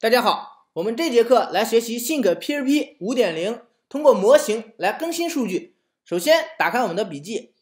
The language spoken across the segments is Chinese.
大家好，我们这节课来学习性格 P h P 五点零通过模型来更新数据。首先打开我们的笔记，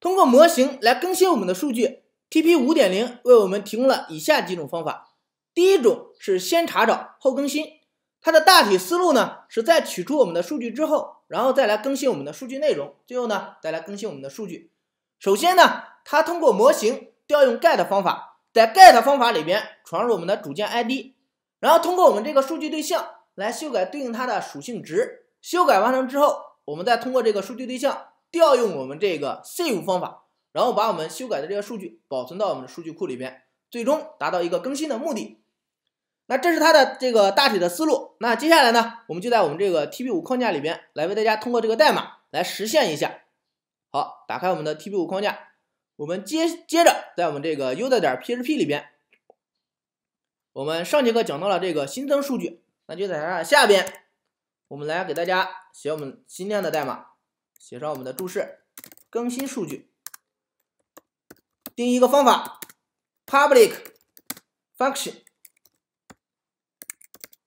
通过模型来更新我们的数据。T P 五点零为我们提供了以下几种方法。第一种是先查找后更新，它的大体思路呢是在取出我们的数据之后，然后再来更新我们的数据内容，最后呢再来更新我们的数据。首先呢，它通过模型调用 get 方法。在 get 方法里边传入我们的主件 ID，然后通过我们这个数据对象来修改对应它的属性值。修改完成之后，我们再通过这个数据对象调用我们这个 save 方法，然后把我们修改的这个数据保存到我们的数据库里边，最终达到一个更新的目的。那这是它的这个大体的思路。那接下来呢，我们就在我们这个 T b 五框架里边来为大家通过这个代码来实现一下。好，打开我们的 T b 五框架。我们接接着在我们这个优待点 PSP 里边，我们上节课讲到了这个新增数据，那就在下边，我们来给大家写我们今天的代码，写上我们的注释，更新数据，定义一个方法 public function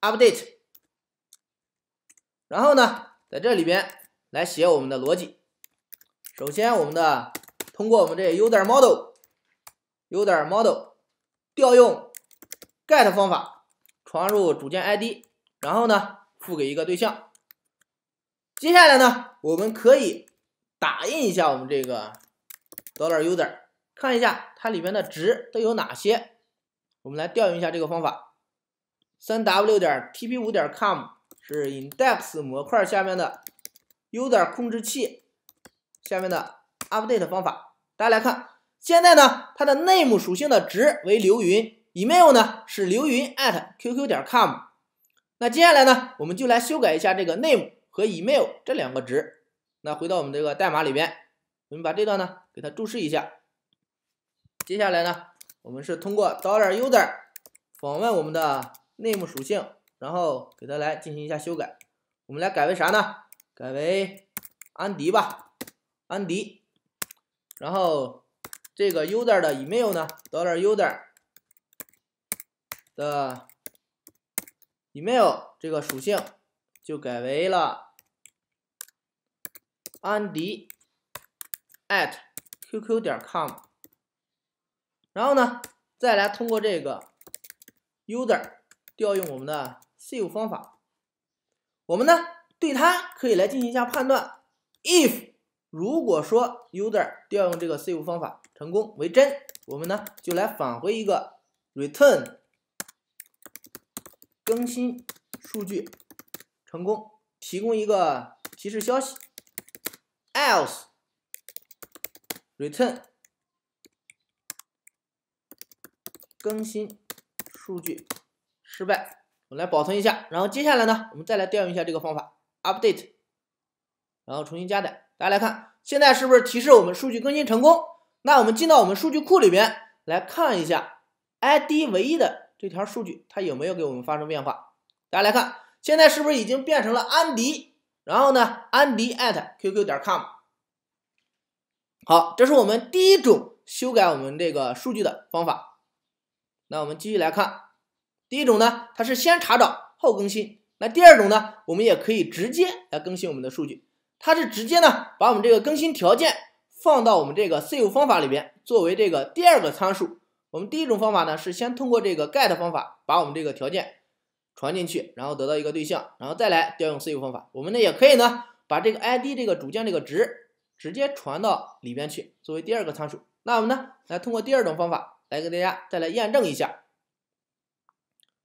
update，然后呢，在这里边来写我们的逻辑，首先我们的。通过我们这 user model user model 调用 get 方法传入组件 ID，然后呢付给一个对象。接下来呢我们可以打印一下我们这个 d o l l a r user，看一下它里面的值都有哪些。我们来调用一下这个方法。三 W 点 T p 五点 com 是 index 模块下面的 user 控制器下面的 update 方法。大家来看，现在呢，它的 name 属性的值为刘云，email 呢是刘云 at qq 点 com。那接下来呢，我们就来修改一下这个 name 和 email 这两个值。那回到我们这个代码里边，我们把这段呢给它注释一下。接下来呢，我们是通过 dollar user 访问我们的 name 属性，然后给它来进行一下修改。我们来改为啥呢？改为安迪吧，安迪。然后，这个 user 的 email 呢，a r user 的 email 这个属性，就改为了安迪 @qq 点 com。然后呢，再来通过这个 user 调用我们的 save 方法，我们呢对它可以来进行一下判断，if。如果说 u s e r 调用这个 save 方法成功为真，我们呢就来返回一个 return 更新数据成功，提供一个提示消息。else return 更新数据失败，我来保存一下。然后接下来呢，我们再来调用一下这个方法 update，然后重新加载。大家来看，现在是不是提示我们数据更新成功？那我们进到我们数据库里边来看一下，ID 唯一的这条数据它有没有给我们发生变化？大家来看，现在是不是已经变成了安迪？然后呢，安迪 @QQ 点 com。好，这是我们第一种修改我们这个数据的方法。那我们继续来看，第一种呢，它是先查找后更新。那第二种呢，我们也可以直接来更新我们的数据。它是直接呢把我们这个更新条件放到我们这个 save 方法里边作为这个第二个参数。我们第一种方法呢是先通过这个 get 方法把我们这个条件传进去，然后得到一个对象，然后再来调用 save 方法。我们呢也可以呢把这个 id 这个主键这个值直接传到里边去作为第二个参数。那我们呢来通过第二种方法来给大家再来验证一下。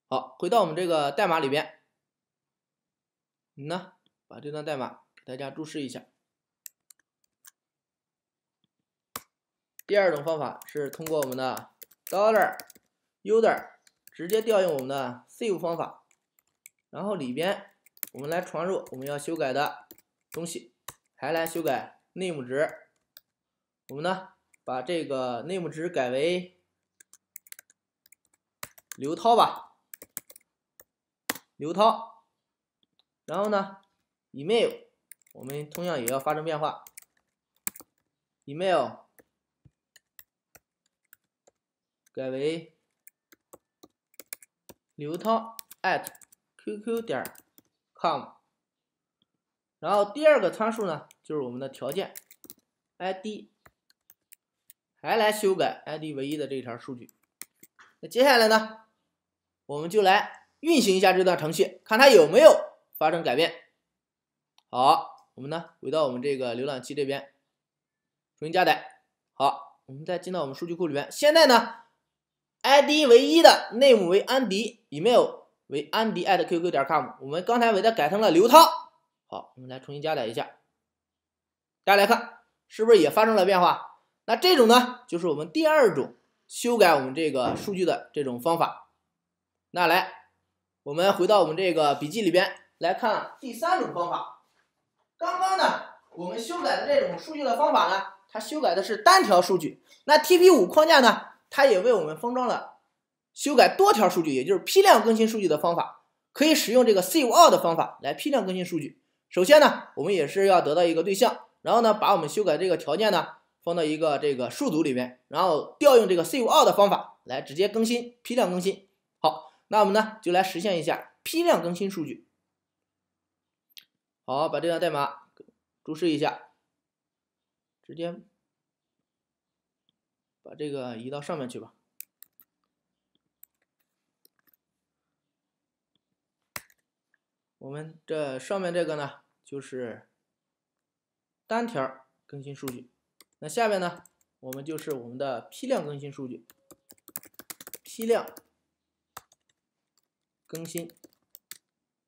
好，回到我们这个代码里边，你呢把这段代码。大家注视一下。第二种方法是通过我们的 dollar user 直接调用我们的 save 方法，然后里边我们来传入我们要修改的东西，还来修改 name 值。我们呢把这个 name 值改为刘涛吧，刘涛。然后呢，email。我们同样也要发生变化，email 改为刘涛 @qq 点 com，然后第二个参数呢，就是我们的条件 id，还来修改 id 唯一的这条数据。那接下来呢，我们就来运行一下这段程序，看它有没有发生改变。好。我们呢回到我们这个浏览器这边重新加载。好，我们再进到我们数据库里边。现在呢，ID 为一的 Name 为安迪，Email 为安迪 @qq 点 com。我们刚才为它改成了刘涛。好，我们来重新加载一下。大家来看，是不是也发生了变化？那这种呢，就是我们第二种修改我们这个数据的这种方法。那来，我们回到我们这个笔记里边来看第三种方法。刚刚呢，我们修改的这种数据的方法呢，它修改的是单条数据。那 TP 五框架呢，它也为我们封装了修改多条数据，也就是批量更新数据的方法，可以使用这个 save all 的方法来批量更新数据。首先呢，我们也是要得到一个对象，然后呢，把我们修改这个条件呢，放到一个这个数组里面，然后调用这个 save all 的方法来直接更新批量更新。好，那我们呢，就来实现一下批量更新数据。好，把这条代码注释一下。直接把这个移到上面去吧。我们这上面这个呢，就是单条更新数据。那下面呢，我们就是我们的批量更新数据，批量更新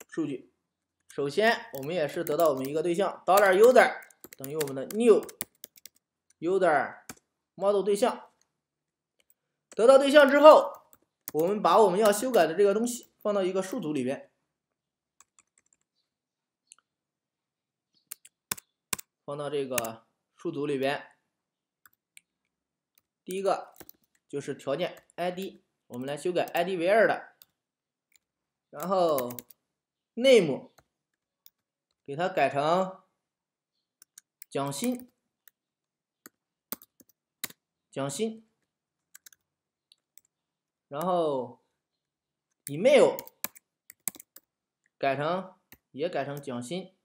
数据。首先，我们也是得到我们一个对象，dollar user 等于我们的 new user model 对象。得到对象之后，我们把我们要修改的这个东西放到一个数组里边，放到这个数组里边。第一个就是条件 ID，我们来修改 ID 为二的，然后 name。给它改成蒋欣，蒋欣，然后 email 改成也改成蒋欣，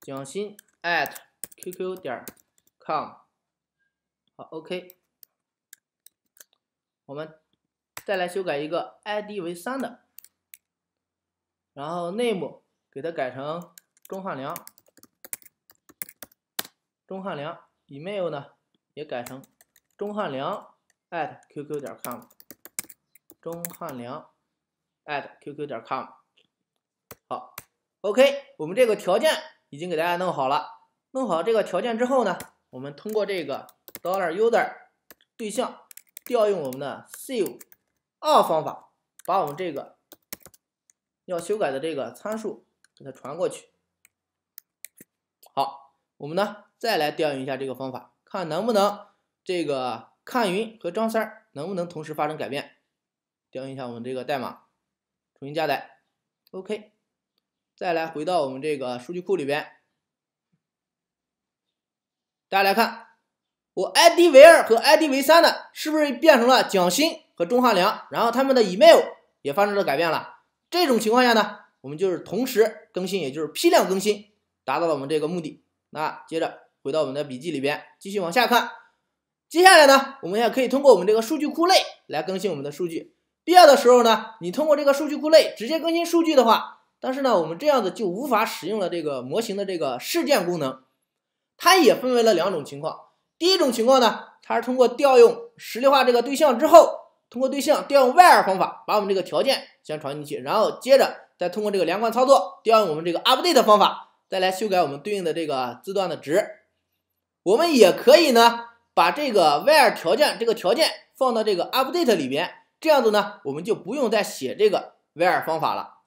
蒋欣 at qq 点 com，好，OK。我们再来修改一个 ID 为三的。然后 name 给它改成钟汉良，钟汉良 email 呢也改成钟汉良 at qq 点 com，钟汉良 at qq 点 com。好，OK，我们这个条件已经给大家弄好了。弄好这个条件之后呢，我们通过这个 dollar user 对象调用我们的 save all 方法，把我们这个。要修改的这个参数，给它传过去。好，我们呢再来调用一下这个方法，看能不能这个看云和张三能不能同时发生改变。调用一下我们这个代码，重新加载。OK，再来回到我们这个数据库里边。大家来看，我 ID 为二和 ID 为三的，是不是变成了蒋欣和钟汉良？然后他们的 email 也发生了改变了。这种情况下呢，我们就是同时更新，也就是批量更新，达到了我们这个目的。那接着回到我们的笔记里边，继续往下看。接下来呢，我们也可以通过我们这个数据库类来更新我们的数据。必要的时候呢，你通过这个数据库类直接更新数据的话，但是呢，我们这样子就无法使用了这个模型的这个事件功能。它也分为了两种情况。第一种情况呢，它是通过调用实例化这个对象之后。通过对象调用 where 方法，把我们这个条件先传进去，然后接着再通过这个连贯操作调用我们这个 update 方法，再来修改我们对应的这个字段的值。我们也可以呢，把这个 where 条件这个条件放到这个 update 里边，这样子呢，我们就不用再写这个 where 方法了。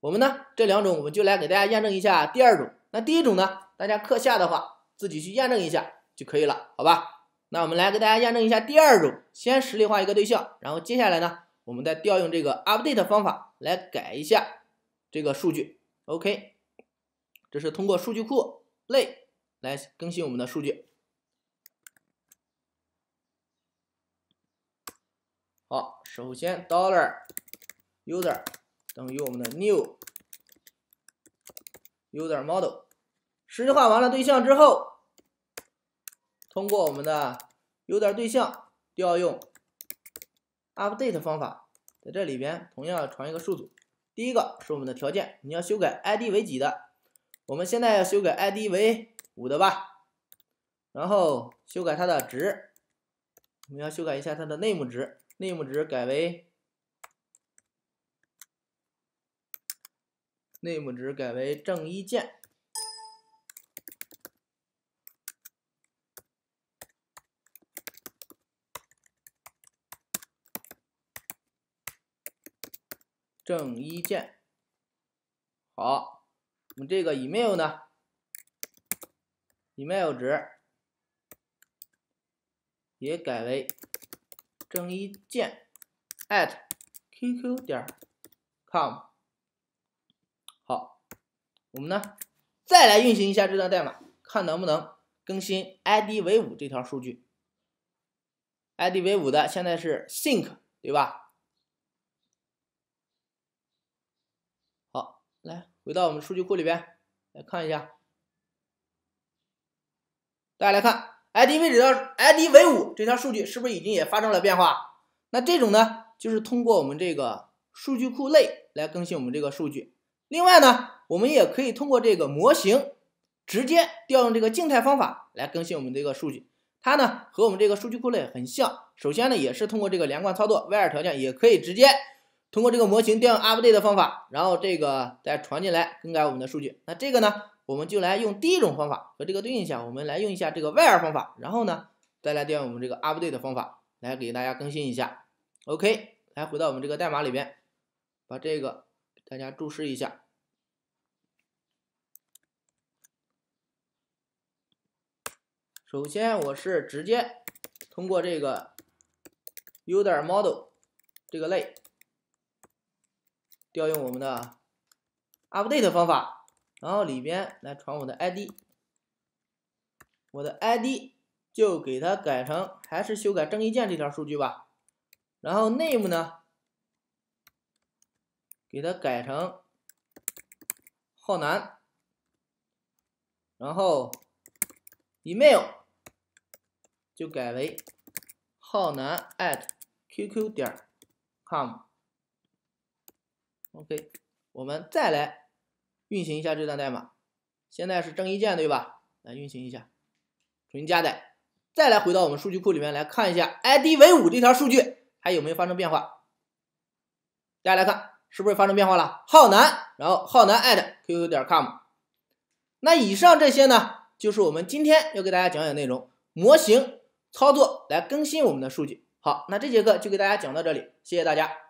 我们呢这两种，我们就来给大家验证一下第二种。那第一种呢，大家课下的话自己去验证一下就可以了，好吧？那我们来给大家验证一下第二种，先实例化一个对象，然后接下来呢，我们再调用这个 update 方法来改一下这个数据。OK，这是通过数据库类来更新我们的数据。好，首先 dollar user 等于我们的 new user model，实例化完了对象之后。通过我们的有点对象调用 update 方法，在这里边同样传一个数组。第一个是我们的条件，你要修改 ID 为几的？我们现在要修改 ID 为五的吧。然后修改它的值，我们要修改一下它的 name 值，name 值改为 name 值改为正一键。郑一健，好，我们这个 email 呢，email 值也改为郑一健 @qq 点 com。好，我们呢再来运行一下这段代码，看能不能更新 id 为五这条数据。id 为五的现在是 think，对吧？来回到我们数据库里边来看一下，大家来看 ID 位置到 ID 为五这条数据是不是已经也发生了变化？那这种呢，就是通过我们这个数据库类来更新我们这个数据。另外呢，我们也可以通过这个模型直接调用这个静态方法来更新我们这个数据。它呢和我们这个数据库类很像，首先呢也是通过这个连贯操作，where 条件也可以直接。通过这个模型调用 update 的方法，然后这个再传进来更改我们的数据。那这个呢，我们就来用第一种方法和这个对应一下，我们来用一下这个 where 方法，然后呢，再来调用我们这个 update 的方法来给大家更新一下。OK，来回到我们这个代码里边，把这个大家注释一下。首先我是直接通过这个 user model 这个类。调用我们的 update 方法，然后里边来传我的 ID，我的 ID 就给它改成还是修改郑一健这条数据吧，然后 name 呢，给它改成浩南，然后 email 就改为浩南 at qq 点 com。OK，我们再来运行一下这段代码。现在是正一健对吧？来运行一下，重新加载。再来回到我们数据库里面来看一下 ID 为五这条数据还有没有发生变化。大家来看，是不是发生变化了？浩南，然后浩南 @QQ 点 com。那以上这些呢，就是我们今天要给大家讲讲内容，模型操作来更新我们的数据。好，那这节课就给大家讲到这里，谢谢大家。